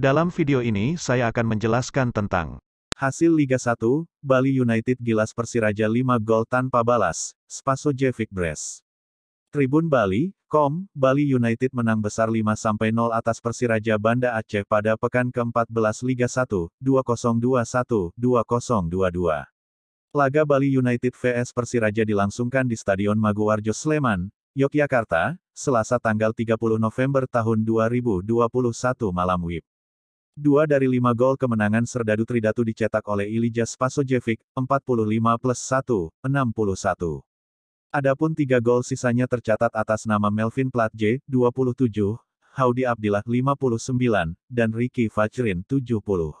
Dalam video ini saya akan menjelaskan tentang Hasil Liga 1, Bali United gilas Persiraja 5 gol tanpa balas, Spaso Jevic Bres. Tribun Bali, Kom, Bali United menang besar 5-0 atas Persiraja Banda Aceh pada pekan ke-14 Liga 1, 2021-2022. Laga Bali United vs Persiraja dilangsungkan di Stadion Maguwarjo Sleman, Yogyakarta, Selasa tanggal 30 November tahun 2021 malam WIB. Dua dari lima gol kemenangan Serdadu Tridatu dicetak oleh Ilija Spasojevic, 45 plus 1, 61. Adapun tiga gol sisanya tercatat atas nama Melvin Platje, 27, Haudi Abdillah, 59, dan Ricky Fajrin, 70.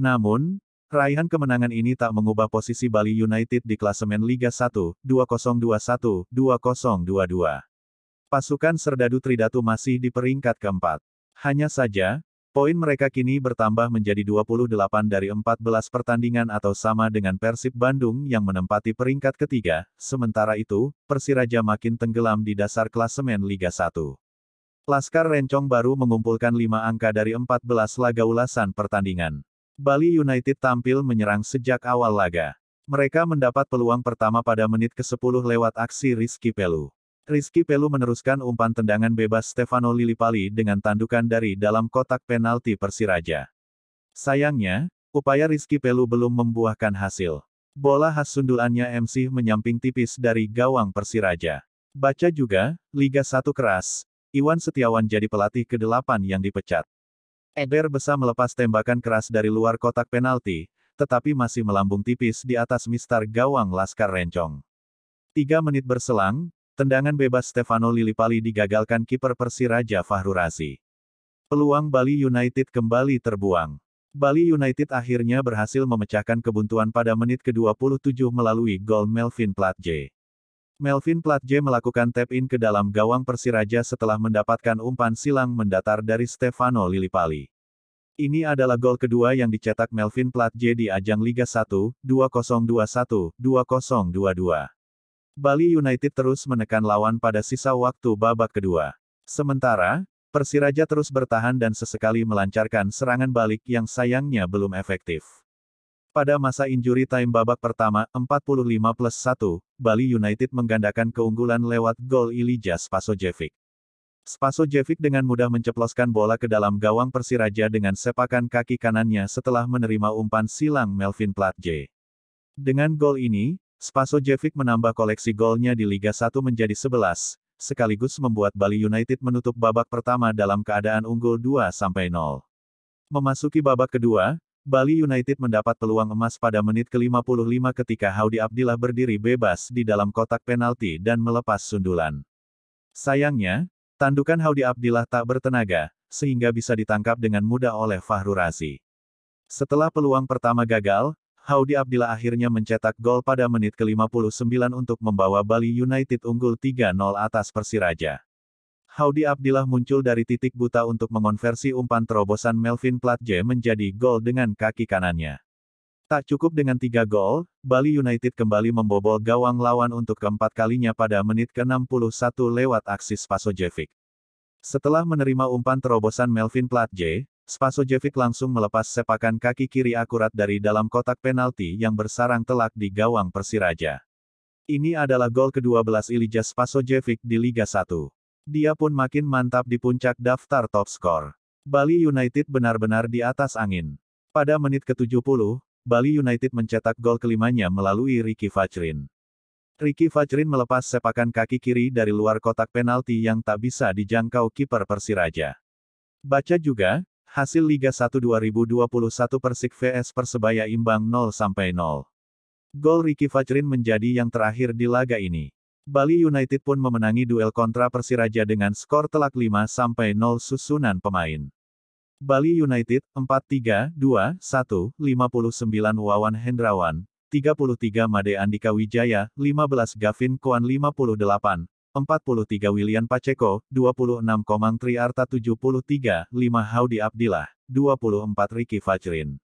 Namun, raihan kemenangan ini tak mengubah posisi Bali United di klasemen Liga 1, 2021, 2022. Pasukan Serdadu Tridatu masih di peringkat keempat. Hanya saja, Poin mereka kini bertambah menjadi 28 dari 14 pertandingan atau sama dengan Persib Bandung yang menempati peringkat ketiga, sementara itu, Persiraja makin tenggelam di dasar klasemen Liga 1. Laskar Rencong baru mengumpulkan 5 angka dari 14 laga ulasan pertandingan. Bali United tampil menyerang sejak awal laga. Mereka mendapat peluang pertama pada menit ke-10 lewat aksi Rizky Pelu. Rizky Pelu meneruskan umpan tendangan bebas Stefano Lilipali dengan tandukan dari dalam kotak penalti Persiraja. Sayangnya, upaya Rizky Pelu belum membuahkan hasil. Bola khas sundulannya MC menyamping tipis dari gawang Persiraja. Baca juga, Liga 1 keras, Iwan Setiawan jadi pelatih ke-8 yang dipecat. Eder besar melepas tembakan keras dari luar kotak penalti, tetapi masih melambung tipis di atas mistar gawang Laskar Rencong. Tiga menit berselang, Tendangan bebas Stefano Lillipali digagalkan kiper Persiraja Fahrurasi. Peluang Bali United kembali terbuang. Bali United akhirnya berhasil memecahkan kebuntuan pada menit ke-27 melalui gol Melvin Platje. Melvin Platje melakukan tap-in ke dalam gawang Persiraja setelah mendapatkan umpan silang mendatar dari Stefano Lillipali. Ini adalah gol kedua yang dicetak Melvin Platje di ajang Liga 1, 2021, 2022. Bali United terus menekan lawan pada sisa waktu babak kedua. Sementara, Persiraja terus bertahan dan sesekali melancarkan serangan balik yang sayangnya belum efektif. Pada masa injury time babak pertama 45 plus 1, Bali United menggandakan keunggulan lewat gol Ilija Spasojevic. Spasojevic dengan mudah menceploskan bola ke dalam gawang Persiraja dengan sepakan kaki kanannya setelah menerima umpan silang Melvin Platje. Dengan gol ini, Spasojevic menambah koleksi golnya di Liga 1 menjadi 11, sekaligus membuat Bali United menutup babak pertama dalam keadaan unggul 2-0. Memasuki babak kedua, Bali United mendapat peluang emas pada menit ke-55 ketika Haudi Abdillah berdiri bebas di dalam kotak penalti dan melepas sundulan. Sayangnya, tandukan Haudi Abdillah tak bertenaga, sehingga bisa ditangkap dengan mudah oleh Fahru Razi. Setelah peluang pertama gagal, Haudi Abdillah akhirnya mencetak gol pada menit ke-59 untuk membawa Bali United unggul 3-0 atas Persiraja. Haudi Abdillah muncul dari titik buta untuk mengonversi umpan terobosan Melvin Platje menjadi gol dengan kaki kanannya. Tak cukup dengan tiga gol, Bali United kembali membobol gawang lawan untuk keempat kalinya pada menit ke-61 lewat aksi Spasojevic. Setelah menerima umpan terobosan Melvin Platje, Spasojevic langsung melepas sepakan kaki kiri akurat dari dalam kotak penalti yang bersarang telak di gawang Persiraja. Ini adalah gol ke-12 Ilija Spasojevic di Liga 1. Dia pun makin mantap di puncak daftar top skor. Bali United benar-benar di atas angin. Pada menit ke-70, Bali United mencetak gol kelimanya melalui Ricky Fajrin. Ricky Fajrin melepas sepakan kaki kiri dari luar kotak penalti yang tak bisa dijangkau kiper Persiraja. Baca juga, Hasil Liga 1 2021 Persik vs Persebaya imbang 0-0. Gol Ricky Fajrin menjadi yang terakhir di laga ini. Bali United pun memenangi duel kontra Persiraja dengan skor telak 5-0 susunan pemain. Bali United 4-3, 2-1, 59 Wawan Hendrawan, 33 Made Andika Wijaya, 15 Gavin Kwan 58, 43 William Pacheco, 26 Komang Triarta 73, 5 Haudi Abdillah, 24 Riki Fajrin.